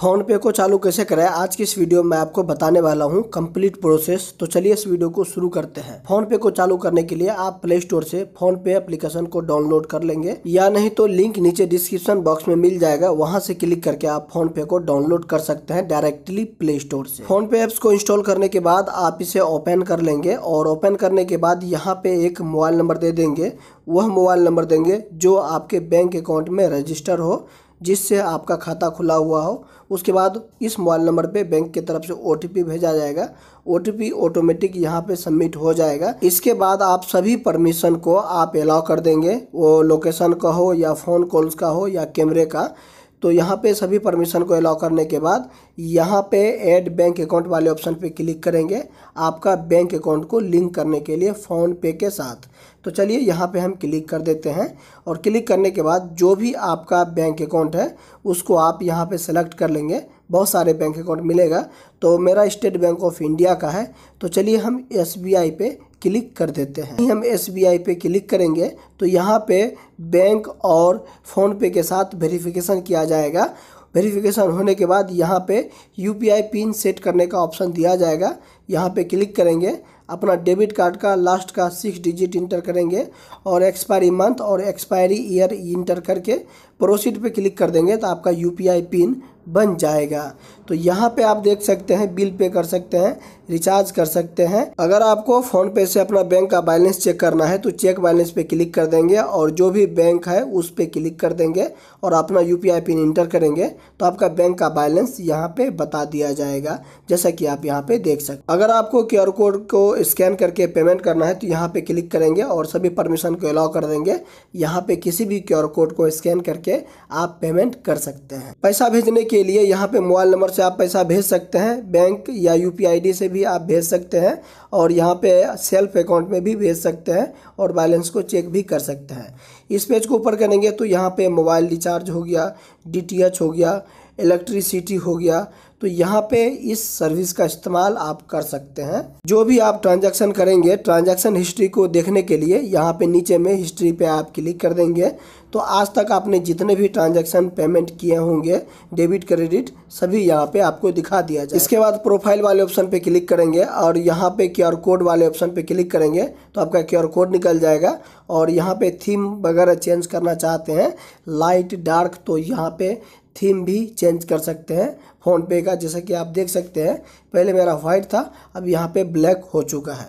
phone पे को चालू कैसे करें आज की इस वीडियो में आपको बताने वाला हूँ कंप्लीट प्रोसेस तो चलिए इस वीडियो को शुरू करते हैं फोन पे को चालू करने के लिए आप प्ले स्टोर से फोन पे एप्लीकेशन को डाउनलोड कर लेंगे या नहीं तो लिंक नीचे डिस्क्रिप्शन बॉक्स में मिल जाएगा वहाँ से क्लिक करके आप फोन पे को डाउनलोड कर सकते हैं डायरेक्टली प्ले स्टोर से फोन पे एप्स को इंस्टॉल करने के बाद आप इसे ओपन कर लेंगे और ओपन करने के बाद यहाँ पे एक मोबाइल नंबर दे देंगे वह मोबाइल नंबर देंगे जो आपके बैंक अकाउंट में रजिस्टर हो जिससे आपका खाता खुला हुआ हो उसके बाद इस मोबाइल नंबर पे बैंक की तरफ से ओ भेजा जाएगा ओ ऑटोमेटिक यहाँ पे सबमिट हो जाएगा इसके बाद आप सभी परमिशन को आप अलाउ कर देंगे वो लोकेशन का हो या फ़ोन कॉल्स का हो या कैमरे का तो यहाँ पे सभी परमिशन को अलाउ करने के बाद यहाँ पे ऐड बैंक अकाउंट वाले ऑप्शन पे क्लिक करेंगे आपका बैंक अकाउंट को लिंक करने के लिए फ़ोन पे के साथ तो चलिए यहाँ पे हम क्लिक कर देते हैं और क्लिक करने के बाद जो भी आपका बैंक अकाउंट है उसको आप यहाँ पे सेलेक्ट कर लेंगे बहुत सारे बैंक अकाउंट मिलेगा तो मेरा स्टेट बैंक ऑफ इंडिया का है तो चलिए हम एस पे क्लिक कर देते हैं हम एस पे क्लिक करेंगे तो यहाँ पे बैंक और फ़ोनपे के साथ वेरिफिकेशन किया जाएगा वेरिफिकेशन होने के बाद यहाँ पे यू पिन सेट करने का ऑप्शन दिया जाएगा यहाँ पे क्लिक करेंगे अपना डेबिट कार्ड का लास्ट का सिक्स डिजिट इंटर करेंगे और एक्सपायरी मंथ और एक्सपायरी ईयर इंटर करके प्रोसीड पे क्लिक कर देंगे तो आपका यूपीआई पिन बन जाएगा तो यहाँ पे आप देख सकते हैं बिल पे कर सकते हैं रिचार्ज कर सकते हैं अगर आपको फ़ोन पे से अपना बैंक का बैलेंस चेक करना है तो चेक बैलेंस पे क्लिक कर देंगे और जो भी बैंक है उस पे क्लिक कर देंगे और अपना यू पिन इंटर करेंगे तो आपका बैंक का बैलेंस यहाँ पे बता दिया जाएगा जैसा कि आप यहाँ पे देख सकते अगर आपको क्यू कोड को स्कैन करके पेमेंट करना है तो यहाँ पे क्लिक करेंगे और सभी परमिशन को अलाउ कर देंगे यहाँ पे किसी भी क्यू कोड को स्कैन करके आप पेमेंट कर सकते हैं पैसा भेजने के लिए यहाँ पे मोबाइल नंबर से आप पैसा भेज सकते हैं बैंक या यू पी से भी आप भेज सकते हैं और यहाँ पे सेल्फ अकाउंट में भी भेज सकते हैं और बैलेंस को चेक भी कर सकते हैं इस पेज को ऊपर करेंगे तो यहाँ पर मोबाइल रिचार्ज हो गया डी हो गया इलेक्ट्रिसिटी हो गया तो यहाँ पे इस सर्विस का इस्तेमाल आप कर सकते हैं जो भी आप ट्रांजैक्शन करेंगे ट्रांजैक्शन हिस्ट्री को देखने के लिए यहाँ पे नीचे में हिस्ट्री पे आप क्लिक कर देंगे तो आज तक आपने जितने भी ट्रांजैक्शन पेमेंट किए होंगे डेबिट क्रेडिट सभी यहाँ पे आपको दिखा दिया जाए इसके बाद प्रोफाइल वाले ऑप्शन पे क्लिक करेंगे और यहाँ पे क्यू कोड वाले ऑप्शन पे क्लिक करेंगे तो आपका क्यू कोड निकल जाएगा और यहाँ पे थीम वगैरह चेंज करना चाहते हैं लाइट डार्क तो यहाँ पर थीम भी चेंज कर सकते हैं फ़ोनपे का जैसा कि आप देख सकते हैं पहले मेरा वाइट था अब यहाँ पर ब्लैक हो चुका है